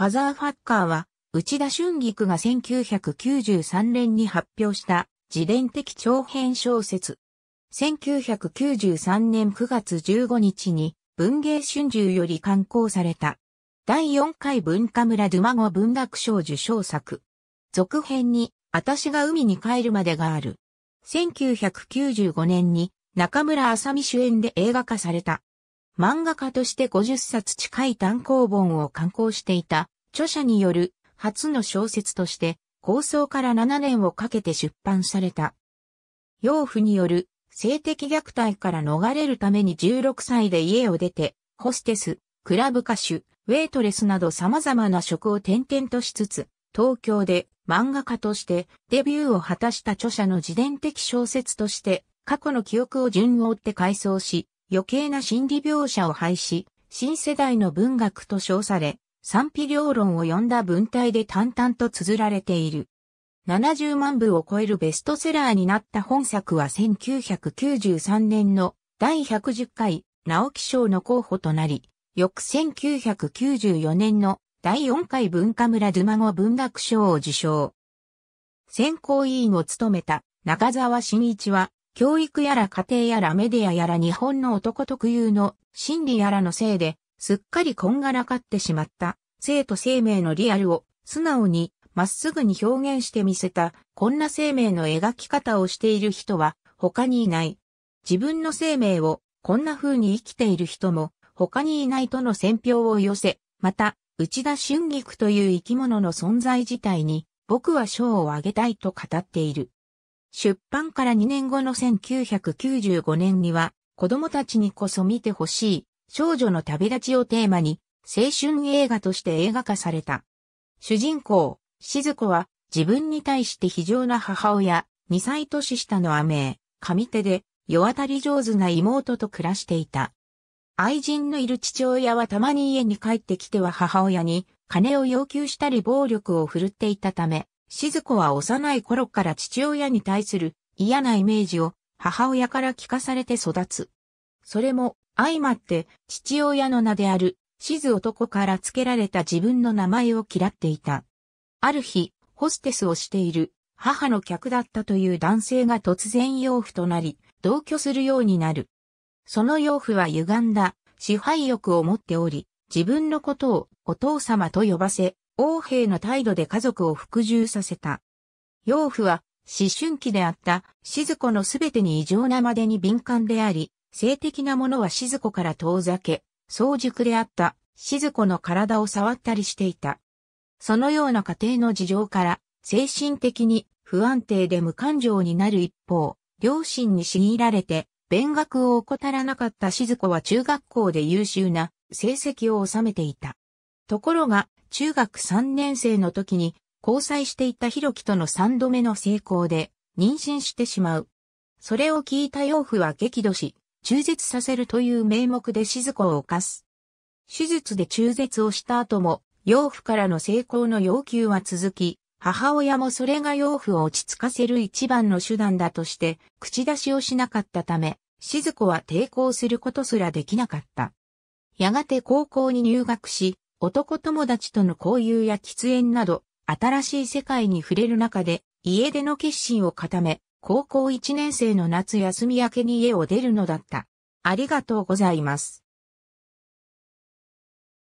ファザーファッカーは、内田俊菊が1993年に発表した自伝的長編小説。1993年9月15日に文芸春秋より刊行された。第4回文化村ドゥマゴ文学賞受賞作。続編に、私が海に帰るまでがある。1995年に中村あさみ主演で映画化された。漫画家として50冊近い単行本を刊行していた著者による初の小説として構想から7年をかけて出版された。養父による性的虐待から逃れるために16歳で家を出て、ホステス、クラブ歌手、ウェイトレスなど様々な職を転々としつつ、東京で漫画家としてデビューを果たした著者の自伝的小説として過去の記憶を順を追って回想し余計な心理描写を廃し新世代の文学と称され賛否両論を読んだ文体で淡々と綴られている。70万部を超えるベストセラーになった本作は1993年の第110回直木賞の候補となり、翌1994年の第4回文化村ズマゴ文学賞を受賞。選考委員を務めた中沢慎一は、教育やら家庭やらメディアやら日本の男特有の心理やらのせいですっかりこんがらかってしまった生と生命のリアルを素直にまっすぐに表現してみせた、こんな生命の描き方をしている人は他にいない。自分の生命をこんな風に生きている人も他にいないとの選評を寄せ、また、内田春菊という生き物の存在自体に、僕は賞をあげたいと語っている。出版から2年後の1995年には、子供たちにこそ見てほしい、少女の旅立ちをテーマに、青春映画として映画化された。主人公、静子は、自分に対して非常な母親、2歳年下のアメー、上手で、世渡り上手な妹と暮らしていた。愛人のいる父親はたまに家に帰ってきては母親に、金を要求したり暴力を振るっていたため、静子は幼い頃から父親に対する嫌なイメージを母親から聞かされて育つ。それも相まって父親の名である、静男から付けられた自分の名前を嫌っていた。ある日、ホステスをしている母の客だったという男性が突然養父となり、同居するようになる。その養父は歪んだ支配欲を持っており、自分のことをお父様と呼ばせ、王兵の態度で家族を服従させた。養父は思春期であった静子のすべてに異常なまでに敏感であり、性的なものは静子から遠ざけ、早熟であった静子の体を触ったりしていた。そのような家庭の事情から、精神的に不安定で無感情になる一方、両親に強いられて、勉学を怠らなかった静子は中学校で優秀な成績を収めていた。ところが、中学3年生の時に交際していた弘樹との3度目の成功で妊娠してしまう。それを聞いた養父は激怒し、中絶させるという名目で静子を犯す。手術で中絶をした後も、養父からの成功の要求は続き、母親もそれが養父を落ち着かせる一番の手段だとして、口出しをしなかったため、静子は抵抗することすらできなかった。やがて高校に入学し、男友達との交友や喫煙など、新しい世界に触れる中で、家出の決心を固め、高校1年生の夏休み明けに家を出るのだった。ありがとうございます。